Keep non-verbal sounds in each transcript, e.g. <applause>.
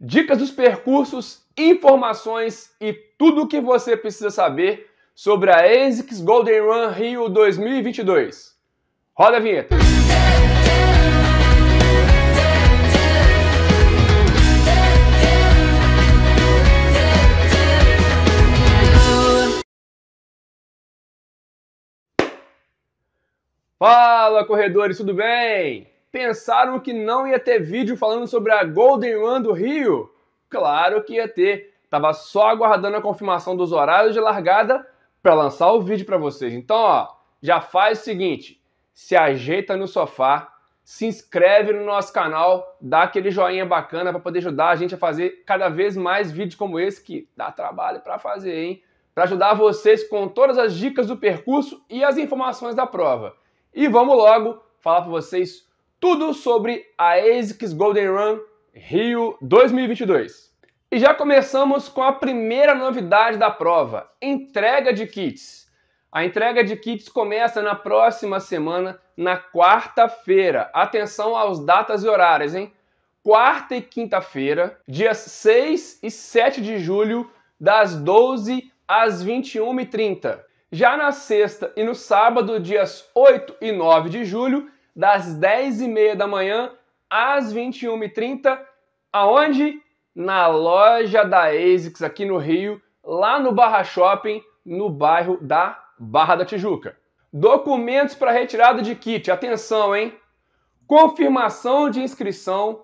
dicas dos percursos, informações e tudo o que você precisa saber sobre a ASICS Golden Run Rio 2022. Roda a vinheta! Fala corredores, tudo bem? pensaram que não ia ter vídeo falando sobre a Golden One do Rio? Claro que ia ter. Tava só aguardando a confirmação dos horários de largada para lançar o vídeo para vocês. Então, ó, já faz o seguinte, se ajeita no sofá, se inscreve no nosso canal, dá aquele joinha bacana para poder ajudar a gente a fazer cada vez mais vídeos como esse que dá trabalho para fazer, hein? Para ajudar vocês com todas as dicas do percurso e as informações da prova. E vamos logo falar para vocês tudo sobre a ASICS Golden Run Rio 2022. E já começamos com a primeira novidade da prova, entrega de kits. A entrega de kits começa na próxima semana, na quarta-feira. Atenção aos datas e horários, hein? Quarta e quinta-feira, dias 6 e 7 de julho, das 12 às 21h30. Já na sexta e no sábado, dias 8 e 9 de julho, das 10h30 da manhã às 21h30, aonde? Na loja da ASICS aqui no Rio, lá no Barra Shopping, no bairro da Barra da Tijuca. Documentos para retirada de kit, atenção, hein? Confirmação de inscrição,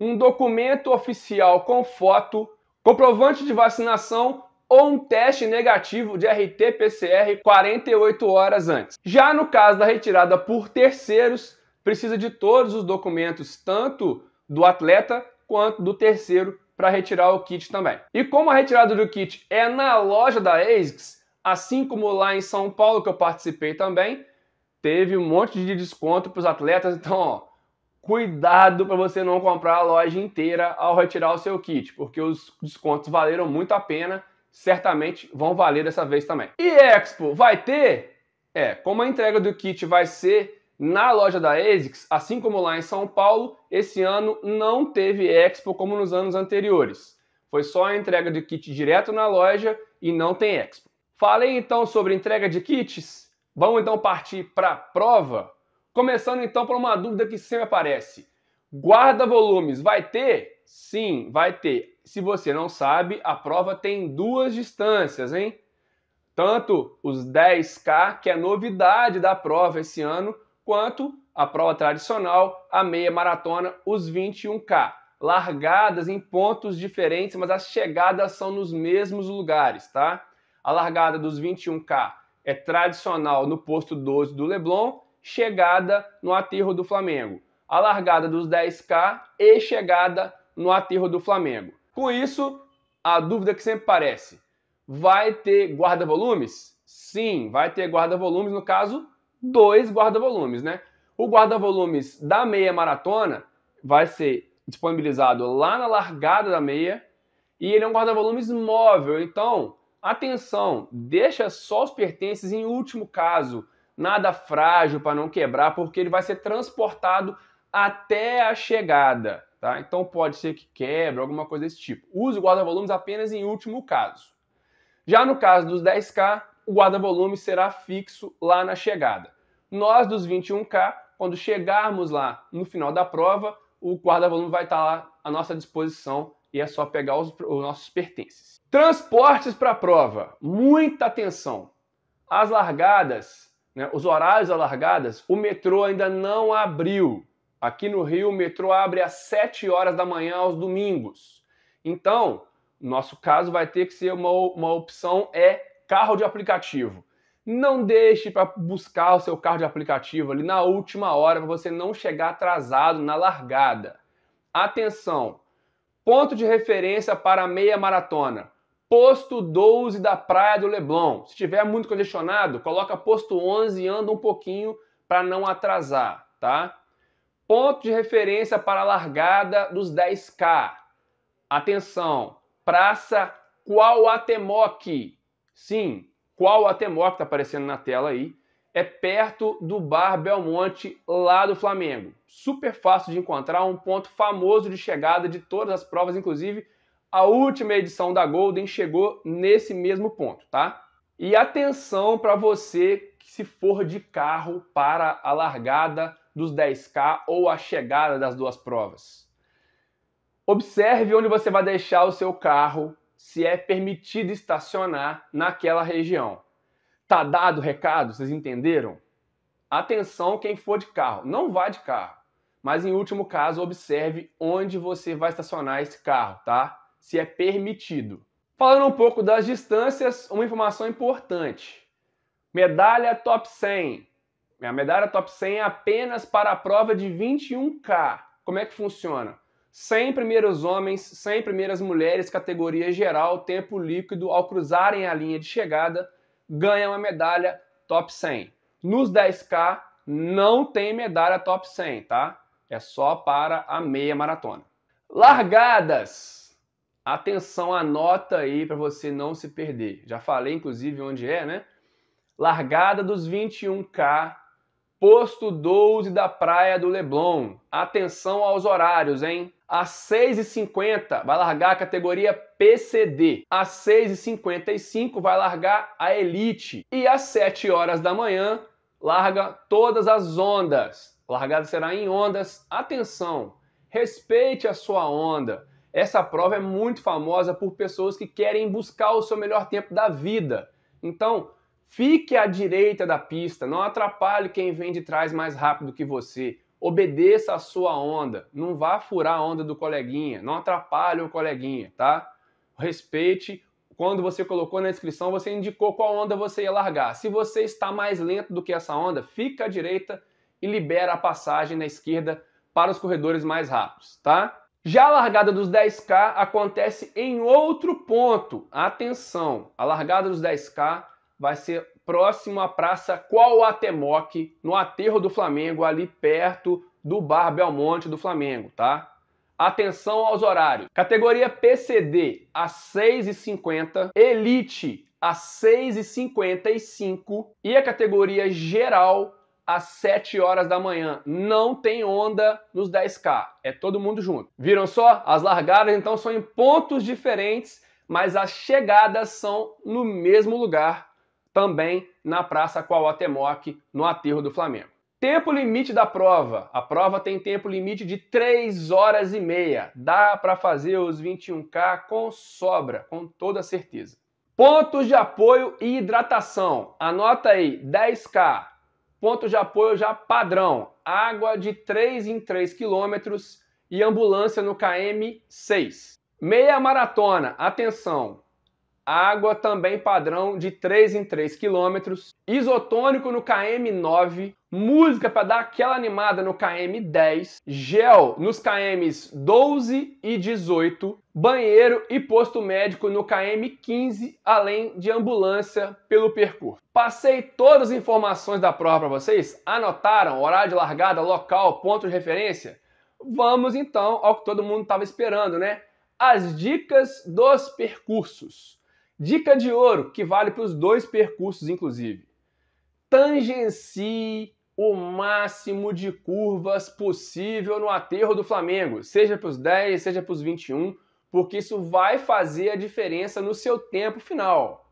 um documento oficial com foto, comprovante de vacinação ou um teste negativo de RT-PCR 48 horas antes. Já no caso da retirada por terceiros, precisa de todos os documentos, tanto do atleta quanto do terceiro, para retirar o kit também. E como a retirada do kit é na loja da ASICS, assim como lá em São Paulo que eu participei também, teve um monte de desconto para os atletas, então ó, cuidado para você não comprar a loja inteira ao retirar o seu kit, porque os descontos valeram muito a pena, certamente vão valer dessa vez também. E Expo, vai ter? É, como a entrega do kit vai ser na loja da ASICS, assim como lá em São Paulo, esse ano não teve Expo como nos anos anteriores. Foi só a entrega de kit direto na loja e não tem Expo. Falei então sobre entrega de kits? Vamos então partir para a prova? Começando então por uma dúvida que sempre aparece. Guarda-volumes vai ter? Sim, vai ter. Se você não sabe, a prova tem duas distâncias, hein? Tanto os 10K, que é novidade da prova esse ano, quanto a prova tradicional, a meia maratona, os 21K. Largadas em pontos diferentes, mas as chegadas são nos mesmos lugares, tá? A largada dos 21K é tradicional no posto 12 do Leblon, chegada no aterro do Flamengo. A largada dos 10K e chegada no aterro do Flamengo. Com isso, a dúvida que sempre parece: vai ter guarda-volumes? Sim, vai ter guarda-volumes, no caso, dois guarda-volumes, né? O guarda-volumes da meia maratona vai ser disponibilizado lá na largada da meia e ele é um guarda-volumes móvel. Então, atenção, deixa só os pertences em último caso, nada frágil para não quebrar, porque ele vai ser transportado até a chegada, tá? Então pode ser que quebre, alguma coisa desse tipo. Use o guarda-volumes apenas em último caso. Já no caso dos 10K, o guarda-volume será fixo lá na chegada. Nós dos 21K, quando chegarmos lá no final da prova, o guarda-volume vai estar lá à nossa disposição e é só pegar os, os nossos pertences. Transportes para a prova, muita atenção. As largadas, né, os horários das largadas, o metrô ainda não abriu. Aqui no Rio, o metrô abre às 7 horas da manhã aos domingos. Então, nosso caso vai ter que ser uma, uma opção é carro de aplicativo. Não deixe para buscar o seu carro de aplicativo ali na última hora para você não chegar atrasado na largada. Atenção! Ponto de referência para a meia maratona. Posto 12 da Praia do Leblon. Se tiver muito congestionado, coloca posto 11 e anda um pouquinho para não atrasar, tá? Ponto de referência para a largada dos 10K. Atenção! Praça Atemoque. Sim, qual o atemor que está aparecendo na tela aí, é perto do Bar Belmonte, lá do Flamengo. Super fácil de encontrar, um ponto famoso de chegada de todas as provas, inclusive a última edição da Golden chegou nesse mesmo ponto, tá? E atenção para você que se for de carro para a largada dos 10K ou a chegada das duas provas. Observe onde você vai deixar o seu carro se é permitido estacionar naquela região. Tá dado o recado? Vocês entenderam? Atenção quem for de carro, não vá de carro. Mas em último caso, observe onde você vai estacionar esse carro, tá? Se é permitido. Falando um pouco das distâncias, uma informação importante. Medalha top 100. A medalha top 100 é apenas para a prova de 21K. Como é que funciona? 100 primeiros homens, 100 primeiras mulheres, categoria geral, tempo líquido, ao cruzarem a linha de chegada, ganham a medalha top 100. Nos 10K, não tem medalha top 100, tá? É só para a meia maratona. Largadas! Atenção, anota aí para você não se perder. Já falei, inclusive, onde é, né? Largada dos 21K, posto 12 da Praia do Leblon. Atenção aos horários, hein? 6h50 vai largar a categoria PCD. 6h55 vai largar a Elite. E às 7 horas da manhã larga todas as ondas. largada será em ondas. Atenção, respeite a sua onda. Essa prova é muito famosa por pessoas que querem buscar o seu melhor tempo da vida. Então, fique à direita da pista, não atrapalhe quem vem de trás mais rápido que você. Obedeça a sua onda. Não vá furar a onda do coleguinha. Não atrapalhe o coleguinha, tá? Respeite. Quando você colocou na inscrição, você indicou qual onda você ia largar. Se você está mais lento do que essa onda, fica à direita e libera a passagem na esquerda para os corredores mais rápidos, tá? Já a largada dos 10K acontece em outro ponto. Atenção, a largada dos 10K vai ser próximo à Praça Quauatemoc, no aterro do Flamengo, ali perto do Bar Belmonte do Flamengo, tá? Atenção aos horários. Categoria PCD a 50 Elite a 55 e a categoria geral às 7 horas da manhã. Não tem onda nos 10K, é todo mundo junto. Viram só? As largadas então são em pontos diferentes, mas as chegadas são no mesmo lugar também na Praça Qualatemoc, no Aterro do Flamengo. Tempo limite da prova. A prova tem tempo limite de 3 horas e meia. Dá para fazer os 21K com sobra, com toda certeza. Pontos de apoio e hidratação. Anota aí, 10K. Pontos de apoio já padrão. Água de 3 em 3 quilômetros e ambulância no KM 6. Meia maratona. Atenção, água também padrão de 3 em 3 quilômetros, isotônico no KM9, música para dar aquela animada no KM10, gel nos KMs 12 e 18, banheiro e posto médico no KM15, além de ambulância pelo percurso. Passei todas as informações da prova para vocês? Anotaram horário de largada, local, ponto de referência? Vamos então ao que todo mundo estava esperando, né? As dicas dos percursos. Dica de ouro, que vale para os dois percursos, inclusive. Tangencie o máximo de curvas possível no aterro do Flamengo, seja para os 10, seja para os 21, porque isso vai fazer a diferença no seu tempo final.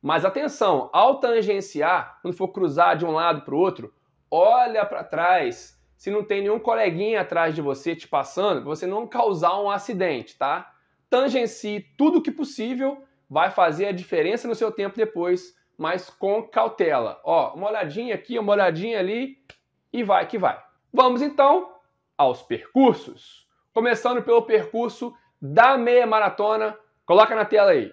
Mas atenção, ao tangenciar, quando for cruzar de um lado para o outro, olha para trás. Se não tem nenhum coleguinha atrás de você te passando, você não causar um acidente, tá? Tangencie tudo que possível vai fazer a diferença no seu tempo depois, mas com cautela. Ó, uma olhadinha aqui, uma olhadinha ali e vai que vai. Vamos então aos percursos. Começando pelo percurso da meia maratona, coloca na tela aí.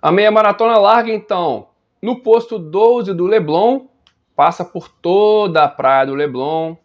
A meia maratona larga então no posto 12 do Leblon, passa por toda a praia do Leblon,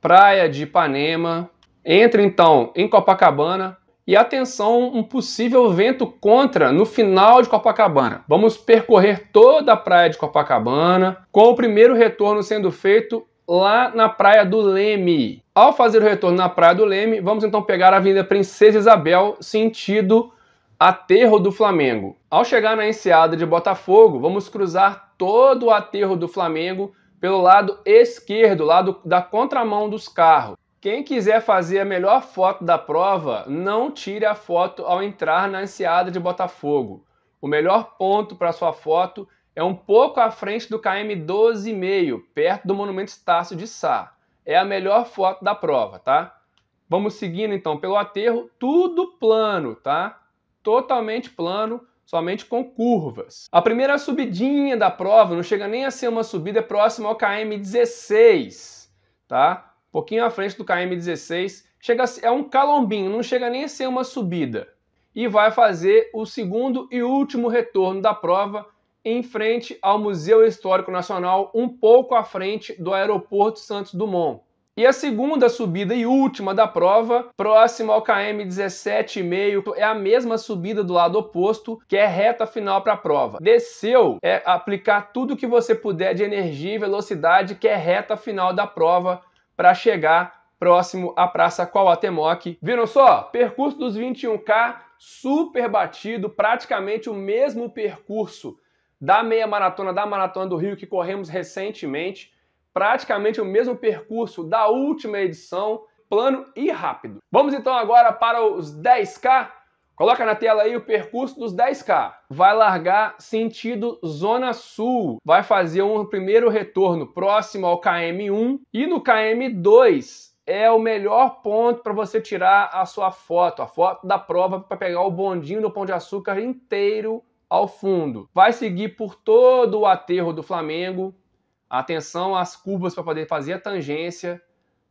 praia de Ipanema, entra então em Copacabana, e atenção, um possível vento contra no final de Copacabana. Vamos percorrer toda a praia de Copacabana, com o primeiro retorno sendo feito lá na Praia do Leme. Ao fazer o retorno na Praia do Leme, vamos então pegar a Avenida Princesa Isabel, sentido Aterro do Flamengo. Ao chegar na enseada de Botafogo, vamos cruzar todo o aterro do Flamengo pelo lado esquerdo, lado da contramão dos carros. Quem quiser fazer a melhor foto da prova, não tire a foto ao entrar na enseada de Botafogo. O melhor ponto para sua foto é um pouco à frente do KM 12,5, perto do Monumento Estácio de Sá. É a melhor foto da prova, tá? Vamos seguindo então pelo aterro, tudo plano, tá? Totalmente plano, somente com curvas. A primeira subidinha da prova não chega nem a ser uma subida é próxima ao KM 16, tá? pouquinho à frente do KM16, chega é um calombinho, não chega nem a ser uma subida. E vai fazer o segundo e último retorno da prova em frente ao Museu Histórico Nacional, um pouco à frente do Aeroporto Santos Dumont. E a segunda subida e última da prova, próxima ao KM 17,5, é a mesma subida do lado oposto, que é reta final para a prova. Desceu é aplicar tudo que você puder de energia e velocidade, que é reta final da prova, para chegar próximo à Praça Quauatemoc. Viram só? Percurso dos 21K super batido, praticamente o mesmo percurso da meia maratona da Maratona do Rio que corremos recentemente, praticamente o mesmo percurso da última edição, plano e rápido. Vamos então agora para os 10K Coloca na tela aí o percurso dos 10K. Vai largar sentido Zona Sul. Vai fazer um primeiro retorno próximo ao KM1 e no KM2 é o melhor ponto para você tirar a sua foto, a foto da prova para pegar o bondinho do Pão de Açúcar inteiro ao fundo. Vai seguir por todo o aterro do Flamengo. Atenção às curvas para poder fazer a tangência.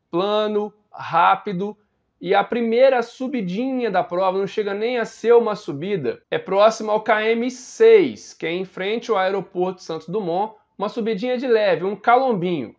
Plano, rápido, e a primeira subidinha da prova não chega nem a ser uma subida, é próxima ao KM 6, que é em frente ao aeroporto Santos Dumont, uma subidinha de leve, um calombinho.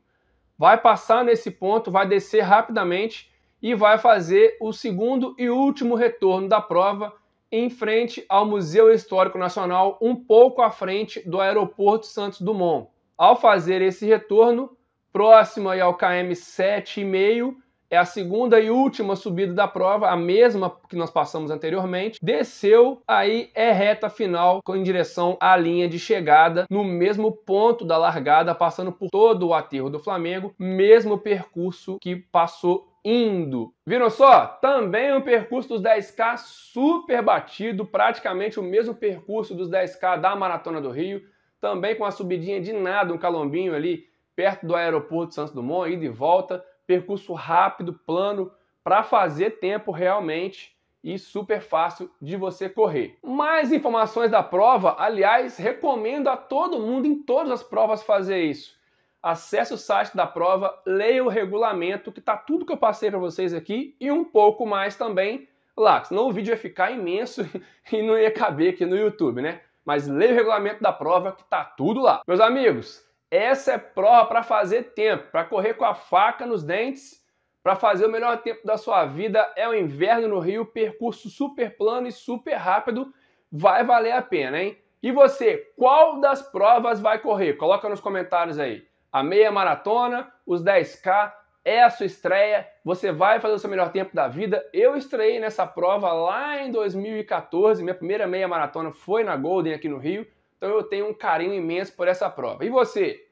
Vai passar nesse ponto, vai descer rapidamente e vai fazer o segundo e último retorno da prova em frente ao Museu Histórico Nacional, um pouco à frente do aeroporto Santos Dumont. Ao fazer esse retorno, próximo ao KM 7,5, é a segunda e última subida da prova, a mesma que nós passamos anteriormente. Desceu, aí é reta final em direção à linha de chegada, no mesmo ponto da largada, passando por todo o aterro do Flamengo, mesmo percurso que passou indo. Viram só? Também um percurso dos 10K super batido, praticamente o mesmo percurso dos 10K da Maratona do Rio, também com a subidinha de nada, um calombinho ali perto do aeroporto Santos Dumont, ida e volta percurso rápido, plano, para fazer tempo realmente e super fácil de você correr. Mais informações da prova, aliás, recomendo a todo mundo em todas as provas fazer isso. Acesse o site da prova, leia o regulamento, que tá tudo que eu passei para vocês aqui e um pouco mais também lá, senão o vídeo ia ficar imenso <laughs> e não ia caber aqui no YouTube, né? Mas leia o regulamento da prova que tá tudo lá. Meus amigos, essa é prova para fazer tempo, para correr com a faca nos dentes, para fazer o melhor tempo da sua vida. É o inverno no Rio, percurso super plano e super rápido. Vai valer a pena, hein? E você, qual das provas vai correr? Coloca nos comentários aí. A meia maratona, os 10K, é a sua estreia. Você vai fazer o seu melhor tempo da vida. Eu estreiei nessa prova lá em 2014. Minha primeira meia maratona foi na Golden aqui no Rio. Então eu tenho um carinho imenso por essa prova. E você?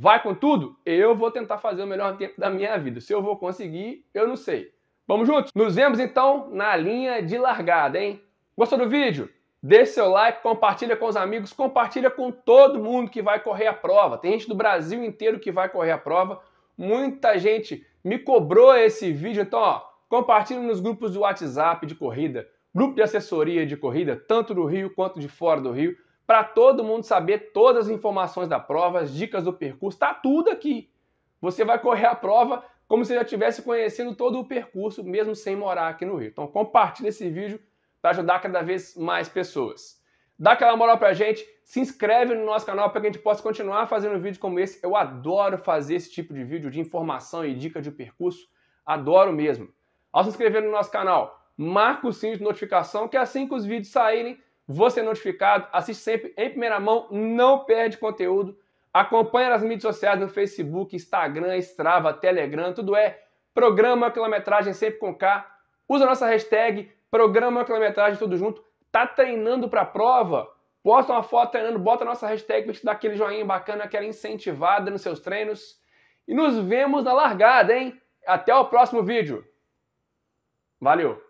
Vai com tudo? Eu vou tentar fazer o melhor tempo da minha vida. Se eu vou conseguir, eu não sei. Vamos juntos? Nos vemos então na linha de largada, hein? Gostou do vídeo? Deixe seu like, compartilha com os amigos, compartilha com todo mundo que vai correr a prova. Tem gente do Brasil inteiro que vai correr a prova. Muita gente me cobrou esse vídeo, então ó, compartilha nos grupos do WhatsApp de corrida, grupo de assessoria de corrida, tanto do Rio quanto de fora do Rio para todo mundo saber todas as informações da prova, as dicas do percurso, está tudo aqui. Você vai correr a prova como se já tivesse conhecendo todo o percurso, mesmo sem morar aqui no Rio. Então compartilha esse vídeo para ajudar cada vez mais pessoas. Dá aquela moral para a gente, se inscreve no nosso canal para que a gente possa continuar fazendo vídeos como esse. Eu adoro fazer esse tipo de vídeo de informação e dica de percurso. Adoro mesmo. Ao se inscrever no nosso canal, marca o sininho de notificação, que é assim que os vídeos saírem, você é notificado, assiste sempre em primeira mão, não perde conteúdo. Acompanha nas mídias sociais, no Facebook, Instagram, Strava, Telegram, tudo é Programa Quilometragem Sempre com K. Usa a nossa hashtag Programa Quilometragem Tudo Junto. Tá treinando para a prova? Posta uma foto treinando, bota a nossa hashtag para te dar aquele joinha bacana, aquela incentivada nos seus treinos. E nos vemos na largada, hein? Até o próximo vídeo. Valeu!